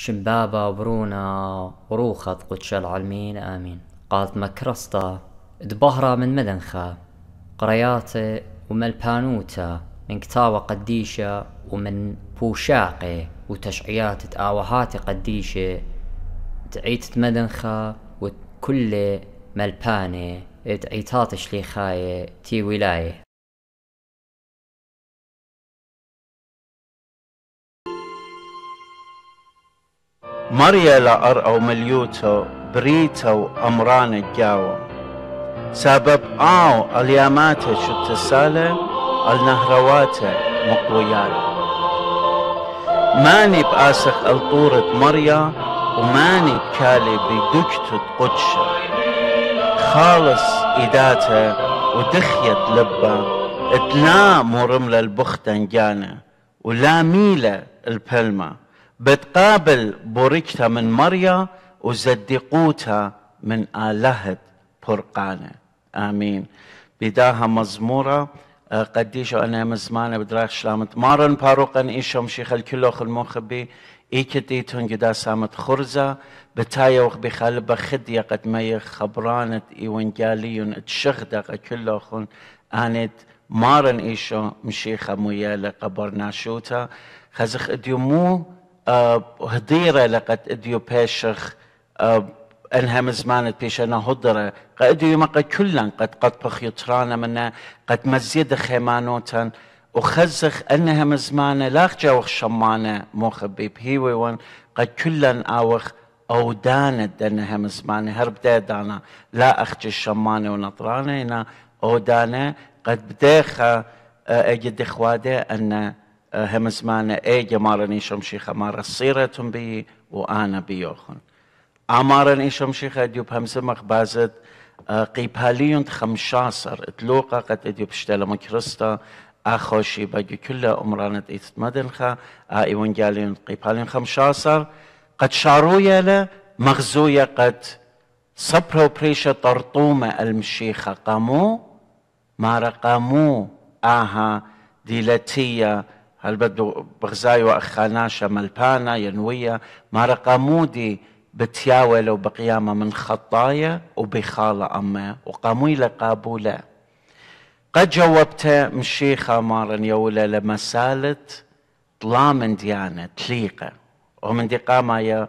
شبابة برونا وروخت قدش العلمين آمين قالت مكرستا دبهرة من مدنخة قرياتي ومن من كتاوة قديشة ومن بوشاقي وتشعيات تآوهاتي قديشة تعيت مدنخة وكل ملباني تعيتات شليخاية تي ولاية مريلا أرأو مليوتو بريتو أمران الجاو سبب آو الياماته شتسالة تسالة النهرواته مقوياله ماني بآسخ الطورة مريا وماني بكالي بدكت قدشة خالص إداتة ودخيت لبه مرملة البخت البختنجانة ولا ميلة البلمة بتقابل بوركتا من مريا وزدقوتا من آلهة برقانة آمين بداها مزمورة آه، قديش أنا مزمانة بدراخ شلامت مارن باروقن إيشم شيخ الكلو خلموخ بي إيكتي جدا سامت خرزة بتايا وخ بخلب خدية قد ما يخبرانت إيوانجاليون اتشغدة كلو خن آنت مارن إيشو مشيخة ميالة قبر ناشوتا خزخ اديمو آه، هديرة لقد اديو بيشخ آه، انها مزمان بيش انا هدرة قد اديو مقا كلن قد قد بخيطرانا منا قد مزيد خيمانوتا وخزخ انها مزمانه لاخ جاوخ شمانه مو خبيب هيوي ون قد كلن اوخ او دانت انها مزمانه هرب بدا دانا لا اخجي الشمانه ونطرانه هنا او دانا قد بداخه آه، اجد اخواده ان أه، هم زمان ايجا مارن ايشم شيخة مار صيرتم بي وانا بيوخن عمارن ايشم شيخة ديوب همزة مخبازت أه، قيباليون خمشاصر اتلوقا قد ديوب شتلم كريستا اخوشي أه، بجي كل امرانت اتمدنخا ايوان جالين قيباليون خمشاصر قد شارويا له مغزويا قد صبرو بريشة طرطومة المشيخة قامو ما رقامو آها ديلتية هل بدو بغزاي ئەخاناشە مەلپانە یەنویە ما رقامودي بتياول وبقيامة من خطايا وبخالة أما وقاموي لقابولة قد جاوبت مشيخة مارن يولا لمسالة طلا من ديانة تليقة ومن دي قاما يا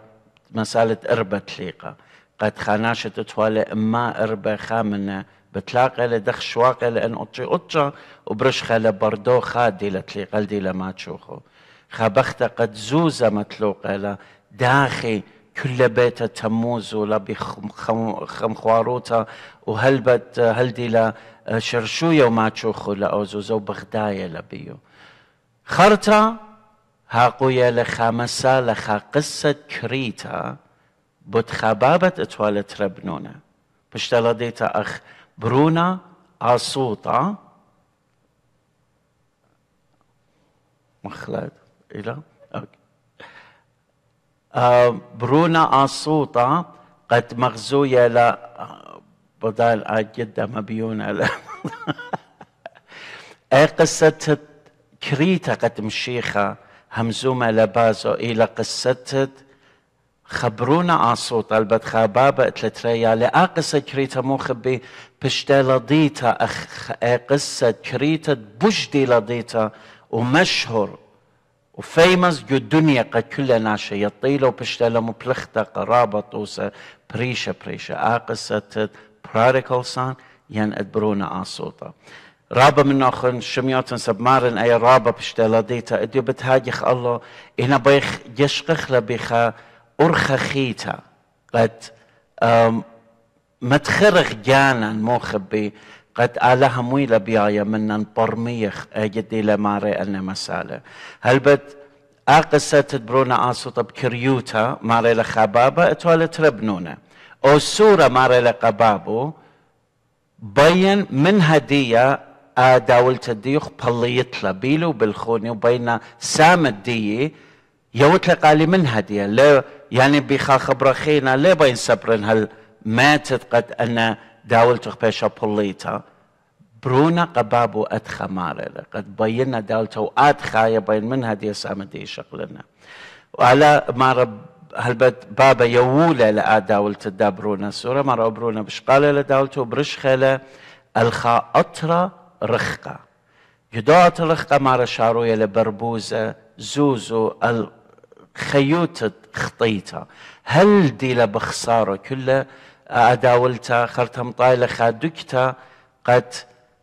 مسالة إربة تليقة قد خناشت تتوالي إما إربة خامنة بتلاقى له لدخ شواقة لأن أطشي أطشا وبرشخة لبردو خادي لتلي قلدي لما تشوخو خبخت قد زوزة متلوقة داخي كل بيت تموز ولا بخمخواروتا وهلبت هلدي لا آه، شرشوية وما تشوخو لأوزوزو بغداية لبيو خرطة هاقوية لخامسة لخا قصة كريتا بوت بتخبابت اتوالت ربنونة ديتا أخ برونا عصوطة مخلد إلى برونا عصوطة قد مغزوية لا بدال عاد جدة مبيونة لا أي قصة كريتا قد مشيخة همزومة لبازو إلى قصة خبرونا عصوت البت خبابة تلتريا لأقصى كريتا مخبي بشتا لضيتا أخ أقصى كريتا بجدي لضيتا ومشهور وفيمز جو الدنيا قد كل ناشا يطيلو بشتا بلختا قرابة طوسة بريشة بريشة أقصى براديكال سان ين أدبرونا عصوتا رابا من اخن سب مارن اي رابا بشتلا ديتا اديو بتهاجخ الله انا بيخ يشقخ لبيخا أرخخيتا قد متخرخ جانا مخبي قد آلها مويلة بيايا من برميخ جدي لماري أنا مسالة هل بد أقصت برونا آسوطة بكريوتا ماري لخبابة اتولت ربنونة أو سورة ماري لقبابو بين من هدية داولت الديوخ باللي يطلع بيلو بالخوني وبين سام الدية يوتلق علي من هدية لو يعني خبر خينا لي بين سبرن هل ما قد أن داول تخبيشا بوليتا برونا قبابو ادخا مارل قد بينا داولتو وادخا يبين منها دي سامدي شغلنا وعلى ما رب هلبت بابا يوولا تدا برونا سورة ما برونا بشقالة لداولتو برشخلة الخا أطرة رخقة يدوعت ما رشارو شاروية لبربوزة زوزو الخيوتت خطيتها هل ديلا بخسارة كلها أداولتا خرتم مطايلة خادكتا قد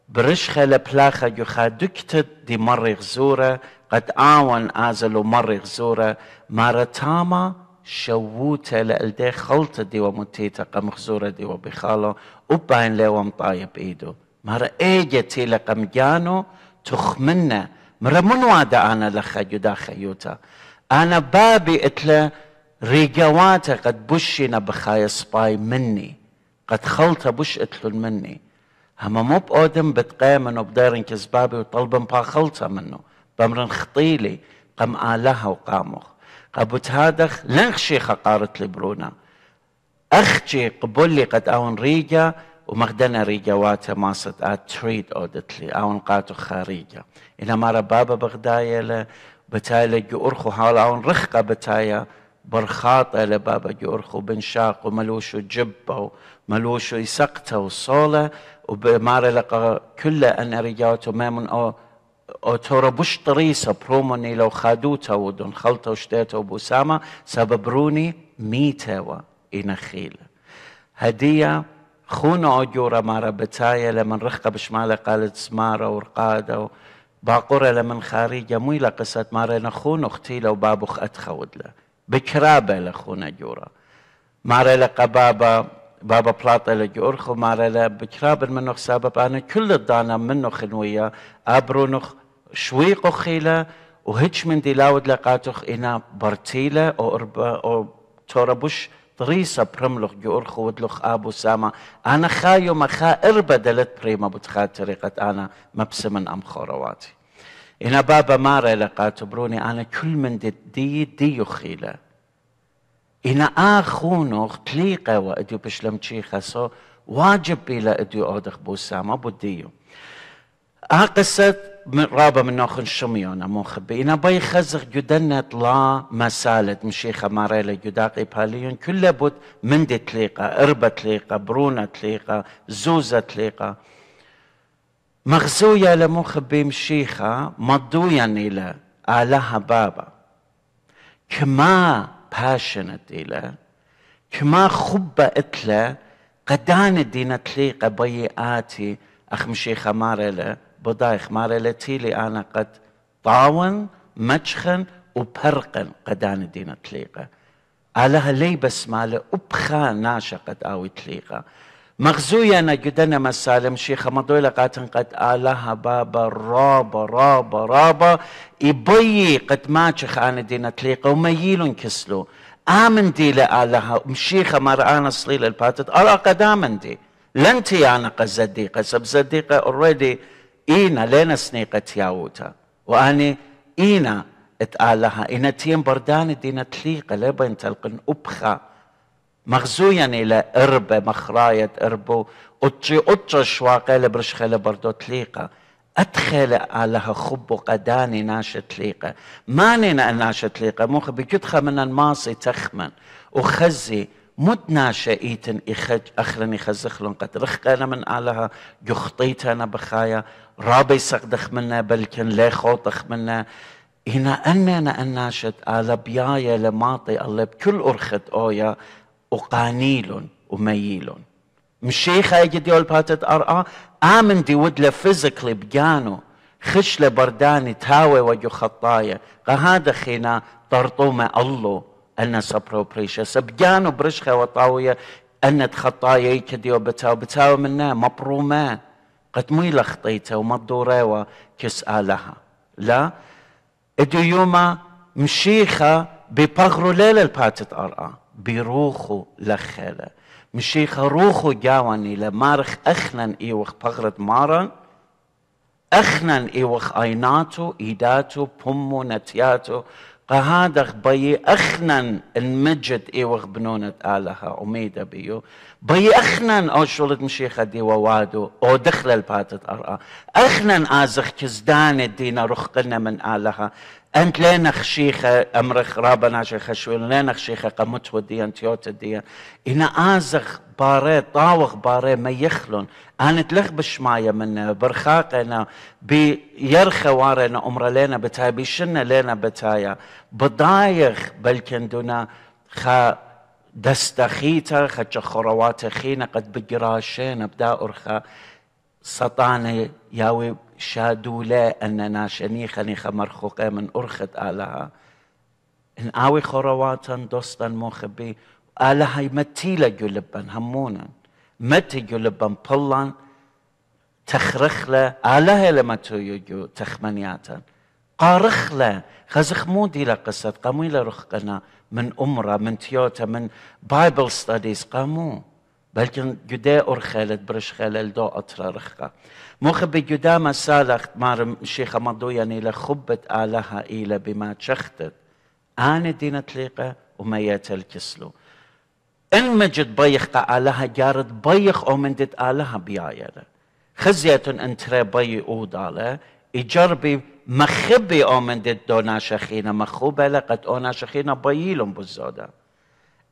برشخة لبلاخة جو خادكتا دي مرة غزورة قد آون آزلو مرة غزورة مارتاما شووته لألدي خلطة دي ومتيتا قم غزورة دي وبخالو وباين لي مطايب إيدو مرة إيجا تيلا قم جانو تخمنه مرة منوادا أنا لخا جدا خيوتا أنا بابي إتلا ريجوات قد بشنا بخاي سباي مني قد خلطة بش إتلن مني هما مو بأودم بتقيمن وبديرن كذبابي وطلبن با خلطة منه بمرن خطيلي قم آلها وقامخ قبوت هادخ لنخشي خقارت لبرونا قبل قبولي قد أون ريجا ومغدنا ريجواتا ما صد تريد أودتلي أون قاتو خاريجا إلى مارا بابا بغدايا بتايا جورخو هالعون رخقة بتايا برخاطة لبابا جورخو بنشاق وملوشو جبة وملوشو يسقته وصولة وبمارة لقى كل أن رجعت ما من أو ترى بوش طريسة بروموني لو خادوتا ودون خلطة وشتيتا وبوسامة سببروني ميتوا ينخيل هدية خونة أجورة مارا بتايا لمن رخقة بشمالة قالت سمارة ورقادة و... باقورة لمن خارجة مو إلى قصة مارين أخون أختي لو بابخ أتخود له بكرابة لأخونا جورا ماري لقبابة بابا بلاطة لجورخ وماري لبكرابة منو سبب أنا كل الضانة منو خنوية نخ شويق خيلة وهج من دي لاود لقاتخ إنا برتيلة أو, أو بوش تريسا برملخ جورخ ودلخ ابو سامة انا خايو ما خا اربا دلت بريما بتخات طريقة انا مبسمن ام خورواتي هنا بابا ما رلقات بروني انا كل من دي دي, دي يخيلة هنا اخونو تليقة واديو بشلم تشي خسو واجب بيلا اديو اودخ بو سامة بوديو اه قصه رابا من ناخن شميون امو خبي انا باي خزق جدنة لا مسالت مشيخة ماريلا جداقي باليون كل بود دي تليقة اربة تليقة برونة تليقة زوزة تليقة مغزويا لمو خبي مشيخة مضويا إلى آلها بابا كما باشنت إلى كما خب إتلا قدان دينا تليقة آتي أخ مشيخة ماريلا بضايخ مارلتيلي أنا قد طاون مجخن وبرقن قدان الدين تليقة على هلي بس مالا أبخا ناشا قد آوي تليقة مغزويا أنا جدنا مسالم شيخ مضويلة قاتن قد آلها بابا رابا رابا رابا إبي قد ماجخ أنا دين تليقة وميلون كسلو آمن دي لآلها مشيخة مرآنا صليل الباتت أرى قد آمن دي لنتي أنا قد زديقة سب زديقة أوريدي إينا لنا سنيقة ياوتا وأني إينا اتقالها اتقال تيم برداني دينا تليقة لبين تلقن ابخا مغزويا إلى إربة مخراية إربو أتشي أتشي شواقيلة برشخيلة بردو تليقة أدخل على خبو قداني ناشة تليقة نينا ناشة تليقة موخ بكتخة من الماصي تخمن وخزي متناشئيت أخرني خزخلن قد انا من جخطيت انا بخايا رابي سقدخ منا بلكن لا خوطخ منا هنا انا أناشت آلا بيايا لماطي الله بكل أرخت أويا وقانيل ومييل مشيخة يجدي والباتت أرآ آمن دي ودله فيزيكلي بجانو خشلة برداني تاوي وجو خطايا قهاد خينا طرطومة الله أن سەپرە و سبجان وبرشخة وطاوية أن تخطايا ئەنت خەتایەی بتاو دیوە مبرومة قد ميلا خطيته وما لە وكسألها لا ادو يوما مشيخة بيبغرو ليلة الباتت أرأى بيروخو لخيلة مشيخة روخو جاواني لمارخ أخنا إيوخ بغرت مارا أخنا إيوخ أيناتو إيداتو بومو نتياتو قهادخ بي اخنن المجد ايوغ بنونة آلها اميدا بيو بي اخنن او شولت مشيخة دي ووادو او دخل الباتت ارأى اخنن ازخ كزدان الدين رخقنا من آلها أنت لا نخشيخة أمرخ رابنا شخشول لا نخشيخة قمت وديان يوت ديان إنا آزخ باري طاوخ باري ما يخلون أنا تلخ بشماية من برخاقنا بيرخ وارنا أمر لنا بتايا بيشنا لنا بتايا بضايخ بلكن دونا خا دستخيتا خج خروات خينا قد بجراشين بدأ أرخى سطانة ياوي شادو لا أننا خمر مرخوقة من أرخت آلها إن آوي خرواتا دوستا مخبي آلها يمتيلة جلبن همونا متي جلبن بلان تخرخ تخرخلة آلها لما تويجو تخمنياتا لا خزخ مو دي لا مودي لقصة قاموا رخقنا من أمرة من تيوتا من بايبل ستاديز قاموا بەلکن گودای ئۆرخەلت برشخەلل دۆ ئەترەرخقا. مخبي ما سالخ مارم شيخ مضويا یعنی خبت آلها إلى بما آن أنا دينة و میت الكسلو إن مجد بيخ آلها جارد بایخ اومندت آلها بيايلة خزیتون انتر بای او داله ایجار بی مخبی دت دو ناشخینا مخوبة لقد او ناشخینا باییلون بزاده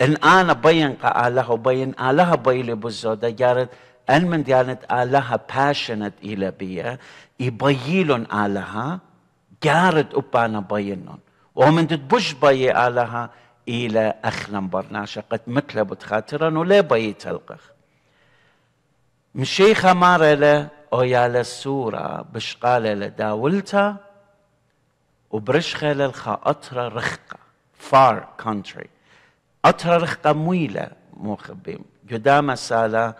ان انا بين قاله بين اله بيلي بالزودة جارت ان من ديانت اله باشنت الى بيا يبيلون الها جارت ابانا بينون ومن تبش بي الها الى اخلم برناشا قد مثل بتخاطرا ولا بيت القخ مشيخة مارلة يا للسورة بشقالة لداولتا وبرشخة للخاطرة رخقة far country أتررخقة مويلة موخبيم جدامة سالة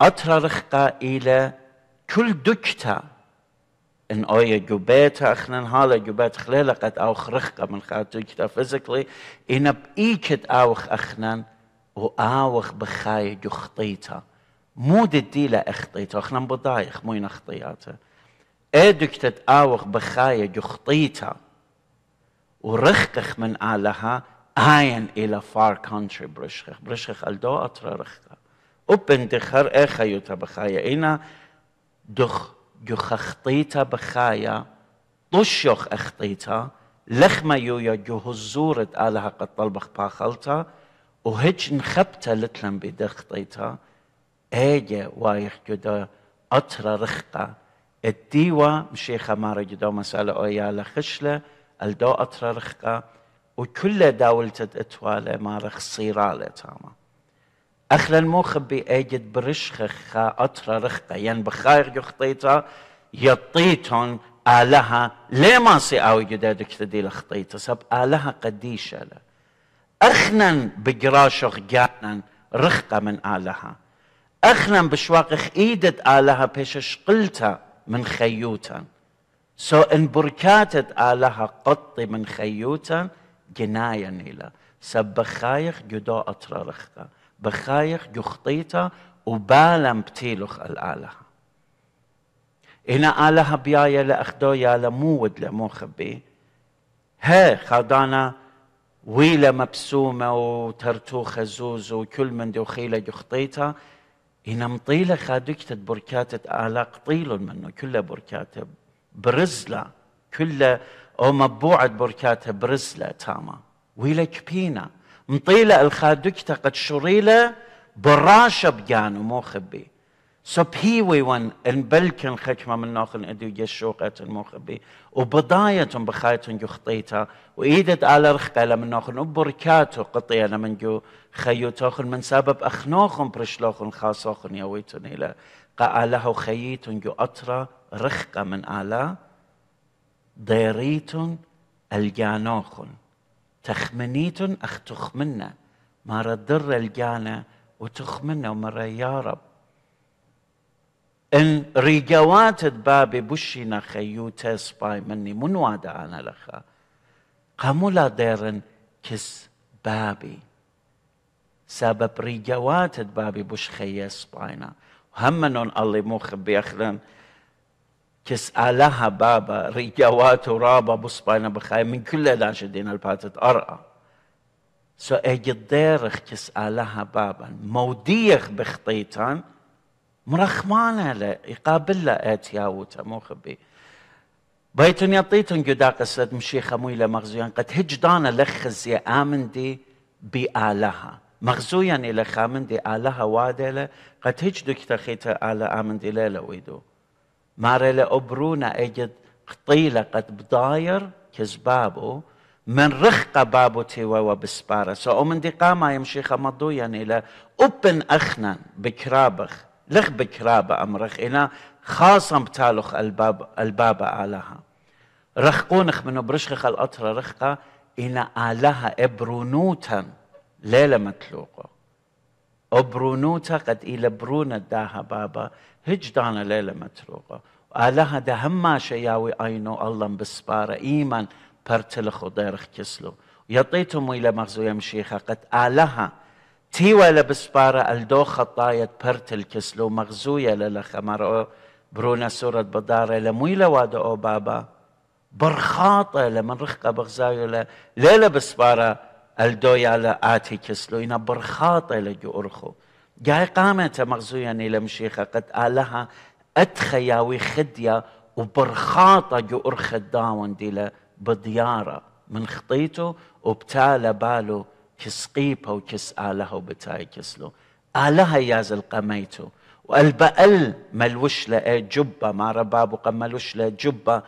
أتررخقة إلى كل دكتا إن أويا جبيتها أخنا هالا جبيت خليلقت أو خرخقة من خات دكتة فيزيكلي إن بإيكت أوخ أخنا وآوخ بخاي خطيتا مو ددي لا اخطيتا اخنا بضايخ مو اخطياته إيه اوخ بخاي بخاية خطيتا ورخقخ من آلها haien ila far country brishchach. Brishchach al do atrarachka. Upen dechar echa yuta b'chaya. Ina duch yuchachtita b'chaya. Lushoch echtita. لخما يويا جهزورة آلها قد طلبخ باخلتا وهج نخبتا لتلم بدخطيتا ايجا وايخ جدا أترى رخقة الديوة مشيخة مارا جدا مسألة أويا لخشلة الدو أترى رخقة وكل داولتت اتوالى ما خصيرة تاما اخلا المخبي اجد برشخة اطرا رخقة يعني بخاير يخطيتا يطيتون آلها لي ما سي او جدادك تديل لخطيتا سب آلها قديشة اخنا بقراشخ جانا رخقة من آلها اخنا بشواقخ ايدت آلها بيشش قلتا من خيوتا سو ان بركاتت آلها قطي من خيوتا جناية نيلة سب بخايخ جدو أترارخة بخايخ جخطيتا وبالم بتيلخ الآلهة هنا آلهة بيايا لأخدو يا لمود ودلا مو خبي ها خدانا ويلة مبسومة وترتوخة زوز وكل من دي وخيلة جخطيتا هنا مطيلة خادكتة بركاتة آلاق طيل منه كلها بركاتة برزلة كلها او مبوعة بركاتها برسلة تاما ويلك بينا مطيلة الخادكتا قد شريلة براشة بجانو مو خبي سب وان ان انبلكن خكمة من نوخن ادو يشوقت مو خبي وبداية بخايتن جو خطيتا وايدت على رخقة من ناخن وبركاتو قطية من جو خيو من سبب اخناخن برشلوخن خاصوخن يويتن الى قاله خييتن جو اطرى رخقة من آلا ضيريتن الجانوخن تخمنيتن اخ تخمنا ما ردر الجانا وتخمنا ومرة يا رب ان ريجوات بابي بشينا خيو باي مني من وادا انا لخا قامولا ديرن كس بابي سبب ريجوات بابي بش خيس باينا وهمنون الله مخ بيخلن تسألها بابا رجوات ورابا بصبانا بخاي من كل الاشدين الباتت أرأى سو اجي الضيرخ تسألها بابا موديخ بخطيتان مرخمانة له يقابل له اتياوتا مو خبي بيتن يطيتن جدا قصد مشيخة مويلة مغزويا قد هجدانا لخزي آمن دي بآلها مغزويا إلى خامن دي آلها وادلة قد هجدو تخيت آلة آمن دي ليلة ويدو لا أبرونا أجد قطيلة قد بضاير كزبابو من رخقة بابو تيوا وبسبارة سو من دي قامة يمشي يعني إلى أبن أخنا بكرابخ لخ بكرابة أمرخ إلى خاصا بتالخ الباب الباب علىها رخقونخ من برشخخ الأطرة رخقة إلى آلها إبرونوتا ليلة متلوقه برونوتا قد إلى برونا داها بابا هج دانا ليلة متروقة آلها ده هما شياوي أينو الله بسبارة إيمان برتلخ وديرخ كسلو يطيتم إلى مغزو يمشيخة قد آلها تيوى لبسبارة الدو خطاية برتل كسلو مغزوية للخمر برونا سورة بدارة لمويلة وادو أو بابا برخاطة لمن رخقة بغزايو ليلة بسبارة الدويا على آتیکس لو برخاطه لجو ارخو جاي قامت مغزويا إلى مشيخة قد آلها أتخيا ويخديا وبرخاطة جو أرخ الداون ديلا بديارة من خطيته وبتالا بالو كسقيبه وكس آلها وبتاي كسلو آلها يازل القميتو والبقل ملوش لأ جبة ما ربابو قملوش لأ جبة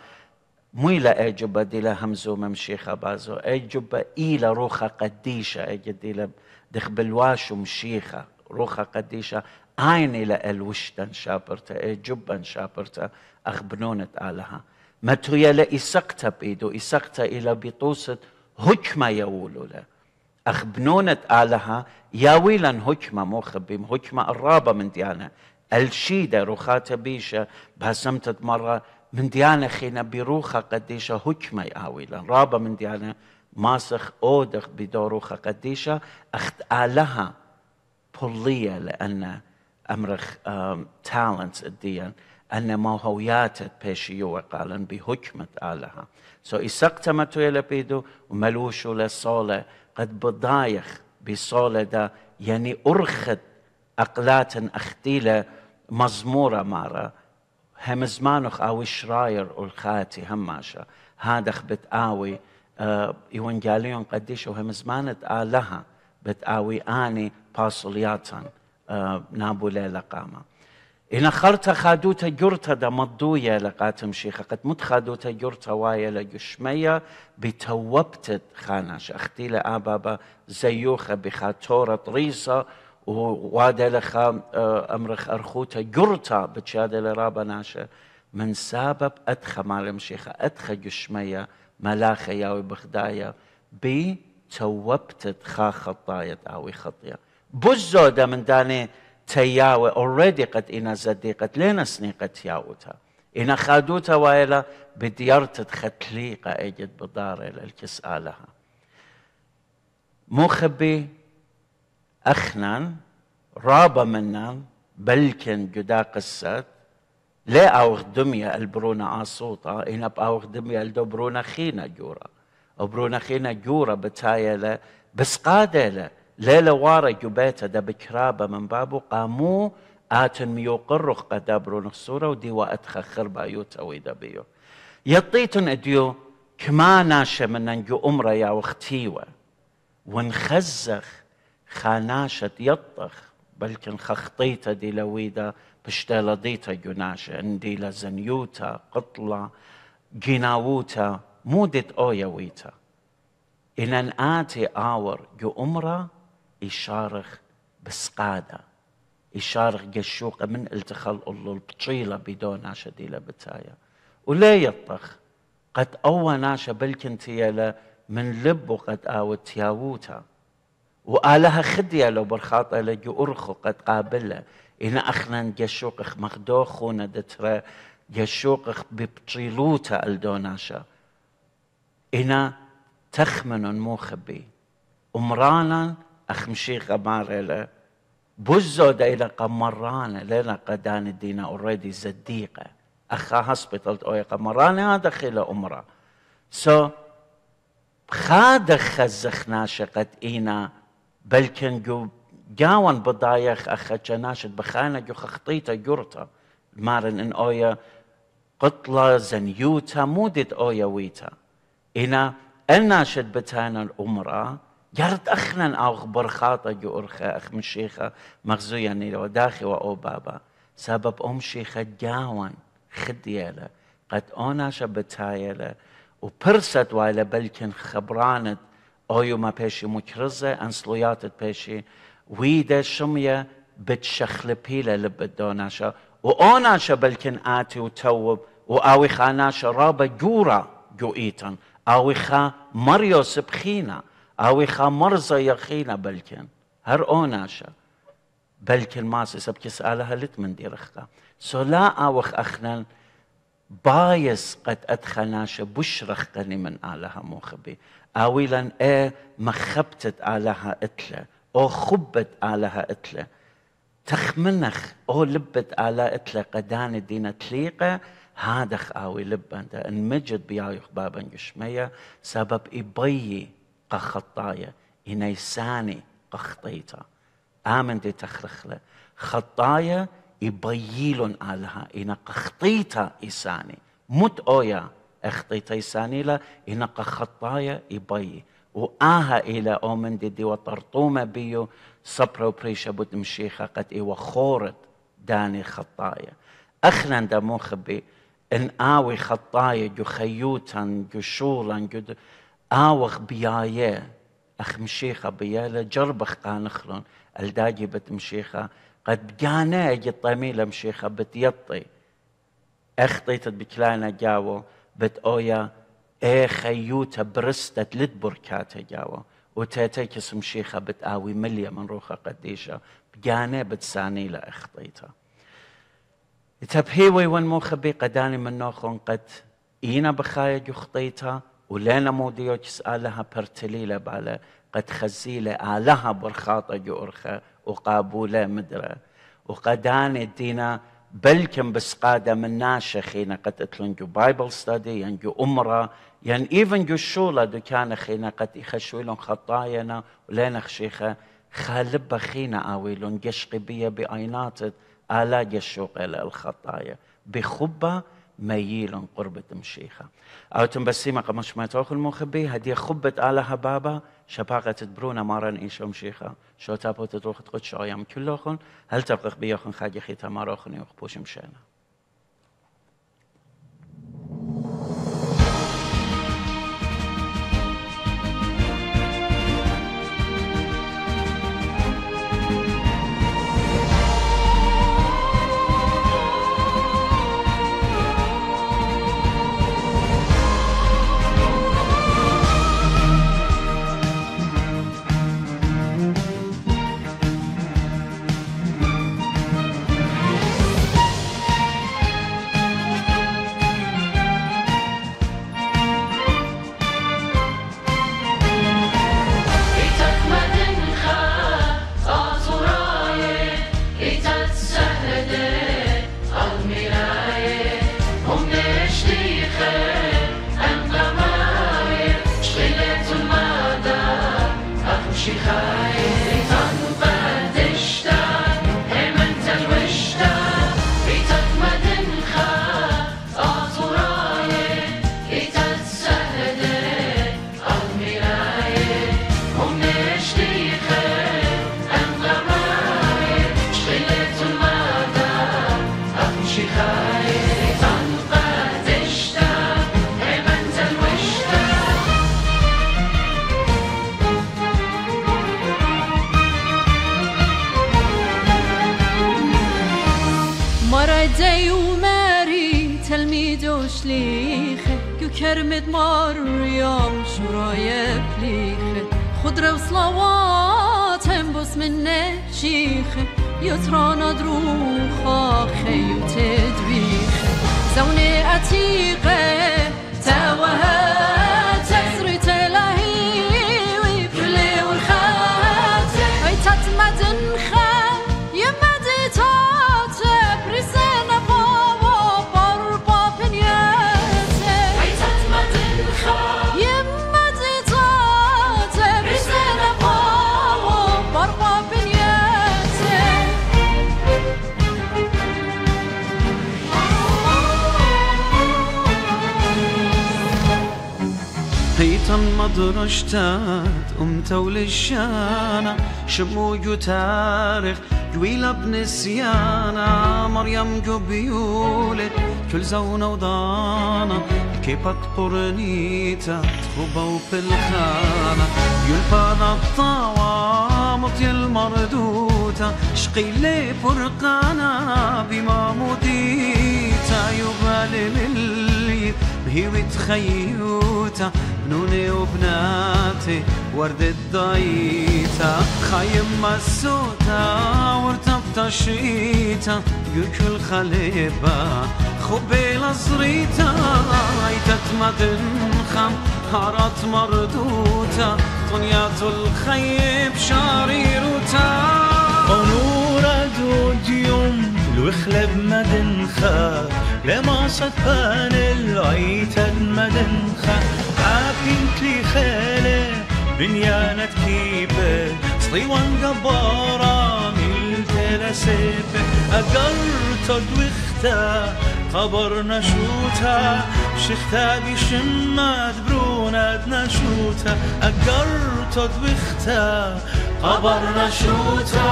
مويلا أجب ديلا همزو ممشيخة بازو أجب إلى روخة قديشة أجد إلى دخبلواش ومشيخة روخة قديشة عين إلى الوشتا شابرتا أجبا شابرتا أخبنونة آلها ما تريلا إسقتا بيدو إسقتا إلى بطوسة هكما يولو له أخبنونة آلها ياويلا هكما مخبيم هكما الرابة من ديانا الشيدة روخاتا بيشة بهسمتت مرة من ديانا خينا بروخا قديشة هكما يأويلا رابا من ديانا ماسخ أودخ بدوروخا قديشة أخت آلها بولية لأن أمرخ تالنتس الديان أن موهويات بيشيو قالن بهكمة آلها سو so إساق تمتو يلا بيدو وملوشو لصالة قد بضايخ بصالة دا يعني أرخد أقلات أختيلة مزمورة مارا همزمانخ اوی شرایر الخاتی هماشا هادخ آه ايوانجاليون قديش وهم زمانت آلها بتاوي آني باصلياتا اه، نابو ليلة قاما إن خرت خادوتا جرتا دا مضوية لقاتم شيخة قد مت خادوتا جرتا وايا لجشمية بتوبتت خاناش أختي لآبابا زيوخة بخاتورة ريصة وادل آه، امرخ ارخوتا جرتا بتشادل رابا ناشا من سبب ادخى مالم شيخة ادخى جشمية ملاخة ياوي بخدايا بي توبت خا خطايا تاوي خطيا بزودة من داني تياوي اوريدي قد انا زديقت لين سنيقت ياوتها انا خادوتا وايلا بديرت تختليقة أجد بضارة للكس آلها مو خبي اخنان رابا منا بلكن جدا قصت لا اوغ دمية البرونا آسوطة إن أوغ دمية الدبرونا خينا جورا أبرونا خينا جورا لا بس لا لا وارا جبيتا دا بكرابة من بابو قامو آتن ميو قرخ قدابرو ودي وديوا أتخخر بايوتا ويدا بيو يطيتن اديو كما ناشا منن جو أمرا يا وختيوة ونخزخ خاناشت يطخ بلكن خخطيتا دي لويدا ديتا جناشة اندي لزنيوتا قطلة جناووتا مودت يويتا إن آتي آور جو أمرا يشارخ بسقادة يشارخ جشوقة من التخل الله البطيلة بدون دي بتايا ولا يطخ قد أوى ناشا بلكن تيالا من لب قد آوت ياووتا وآلها خدية لو بالخاطئ لجو أرخو قد قابلة إن أخنا جشوق إخ مخدوخونا دترا جشوق إخ ببطيلوتا الدوناشا إنا تخمن موخبي أمرانا أخمشي غمارة له بزو دا إلى قمرانا لنا قدان الدين أوريدي زديقة أخا هسبيتال أوي قمرانة هذا خيلة أمرا سو so, خادخ خزخناش قد إينا بلكن جو جاون بضايخ أخا جناشد بخانة جو خخطيتا جورتا مارن إن أويا قطلة زنيوتا مودت أويا ويتا إنا الناشد بتانا الأمرأة جرت أخنا أو برخاطة جو أرخا أخ من شيخة مغزويا نيلو داخي وأو بابا سبب أم شيخة جاون خديالة قد أنا شبتايلة وبرست وعلى بلكن خبرانت ojuma peši mukrize, anslujatet peši ويدا شمية بتشخلبيلة لبدو ناشا وأوناشا بلكن آتي وتوب وآوي خاناشا رابا جورا جو إيتن آوي خا مريو سبخينا آوي خا مرزا يخينا بلكن هر أوناشا بلكن ماسي سبكي سألها لتمن دي رخقا سو لا آوخ أخنا بايس قد أدخلناش بشرخ قني من آلها موخبي أولا إيه مخبتت آلها إتلا أو خبت آلها إتلا تخمنخ أو لبت آلها إتلا قدان الدين تليقة هادخ آوي إن انمجد بيايخ بابا جشمية سبب إبي قخطايا إنيساني قخطيتا آمن دي تخرخلة خطايا يبيلون آلها إن قخطيتا إساني مت أويا أخطيتا إساني لا إن قخطايا يبي وآها إلى أومن ددي وطرطومة بيو صبرو بريشة بود مشيخة قد إيوة خورت داني خطايا أخنا دمو خبي إن آوي خطايا جو خيوتا جو شولا جو آوخ بيايا أخ مشيخة بيالا جربخ قانخلون الداجي بت مشيخة قد جانا اجي طميلة مشيخة بتيطي اخطيت بكلانا جاوه بت اويا اي خيوتا برستت لتبركاتا جاوه وتاتيك اسم شيخة بتآوي مليا من روخة قديشة جانا بتساني لأخطيتها تبهيوي ون مو خبي قداني من نوخون قد اينا بخايا جو خطيتا ولينا مو ديوك سألها برتليلة بالا قد خزيلة آلها برخاطة جورخة وقابولة مدرة وقدان دينا بلكم بس قادة من ناشخينا قد اتلون جو بايبل ستادي ين جو أمرا ين إيفن جو شولة دو كان خينا قد يخشوي لهم خطاينا ولين خشيخة خالب خينا آويلون جشقي بيا بأينات آلا جشوق إلى الخطايا بخبة ميل قرب دمشيخة أوتم بسيمة مش ما توخل مخبي هدي خبت آلها بابا شباقة برونا مارن إيشم شيخة شو تابوت تروخ تقد شايم كلوخن هل تبقى بيخن خاجي خيتا ماروخن يخبوش مشينا شليخة كو کرمت مريم شو رايب خود خضرة سلاوات هم بس منه شيخة درو دروخا خيو تدبیخه زونه عتيقة توهب صدر اشتات أمتو للشانة شموج وتاريخ جويلة بنسيانة مريم جو بيولد كل زونة وضانة كيبت قرنيتا تخبو فاضا يلفظ مطي المردوتة شقي لي فرقانا بما مديتا يبالي ملي بهي وتخيوتا بنوني وبناتي وردة الضيتا خايم مسوتا وارتبطة شيتا يوك الخليبة خبي لصريتا عيتت مدنخم تنخم مردوتا دنيا طنيات الخيب شعريروتها ونورة دود يوم الوخلب مدنخا لما صدفان العيتت مدنخا خالة خيلة بنيانة كيبة سطيوان جبارة من تلسيبة أقرتد وختا قبرنا نشوتا شختا بشمات برونات نشوتا أقرتد وختا قبرنا نشوتا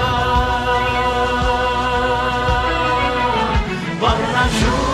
برنا